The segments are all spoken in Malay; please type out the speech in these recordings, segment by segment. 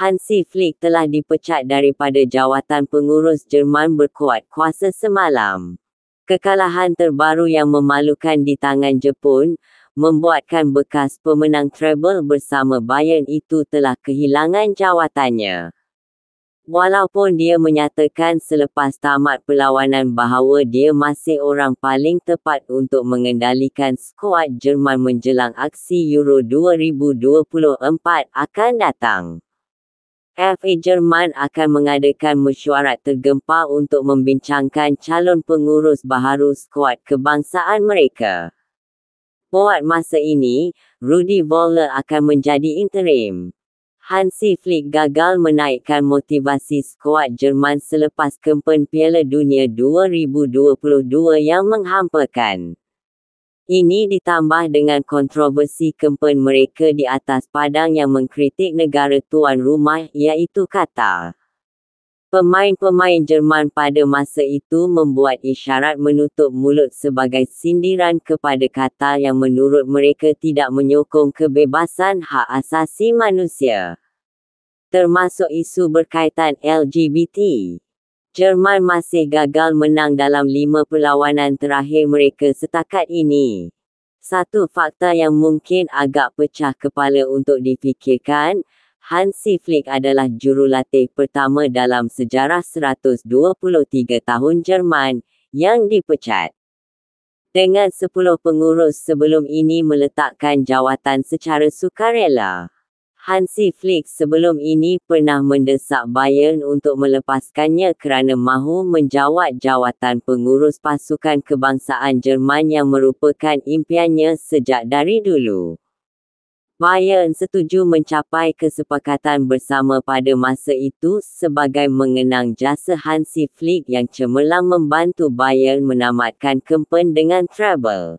Hansi Flick telah dipecat daripada jawatan pengurus Jerman berkuat kuasa semalam. Kekalahan terbaru yang memalukan di tangan Jepun membuatkan bekas pemenang treble bersama Bayern itu telah kehilangan jawatannya. Walaupun dia menyatakan selepas tamat perlawanan bahawa dia masih orang paling tepat untuk mengendalikan skuad Jerman menjelang aksi Euro 2024 akan datang. FA Jerman akan mengadakan mesyuarat tergempar untuk membincangkan calon pengurus baharu skuad kebangsaan mereka. Buat masa ini, Rudi Voller akan menjadi interim. Hansi Flick gagal menaikkan motivasi skuad Jerman selepas kempen Piala Dunia 2022 yang menghampakan. Ini ditambah dengan kontroversi kempen mereka di atas padang yang mengkritik negara tuan rumah iaitu Qatar. Pemain-pemain Jerman pada masa itu membuat isyarat menutup mulut sebagai sindiran kepada Qatar yang menurut mereka tidak menyokong kebebasan hak asasi manusia. Termasuk isu berkaitan LGBT. Jerman masih gagal menang dalam lima perlawanan terakhir mereka setakat ini. Satu fakta yang mungkin agak pecah kepala untuk difikirkan, Hansi Flick adalah jurulatih pertama dalam sejarah 123 tahun Jerman yang dipecat. Dengan 10 pengurus sebelum ini meletakkan jawatan secara sukarela. Hansi Flick sebelum ini pernah mendesak Bayern untuk melepaskannya kerana mahu menjawat jawatan pengurus pasukan kebangsaan Jerman yang merupakan impiannya sejak dari dulu. Bayern setuju mencapai kesepakatan bersama pada masa itu sebagai mengenang jasa Hansi Flick yang cemerlang membantu Bayern menamatkan kempen dengan treble.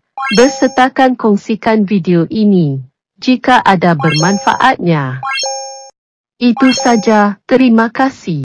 Bersetakan kongsikan video ini jika ada bermanfaatnya. Itu saja, terima kasih.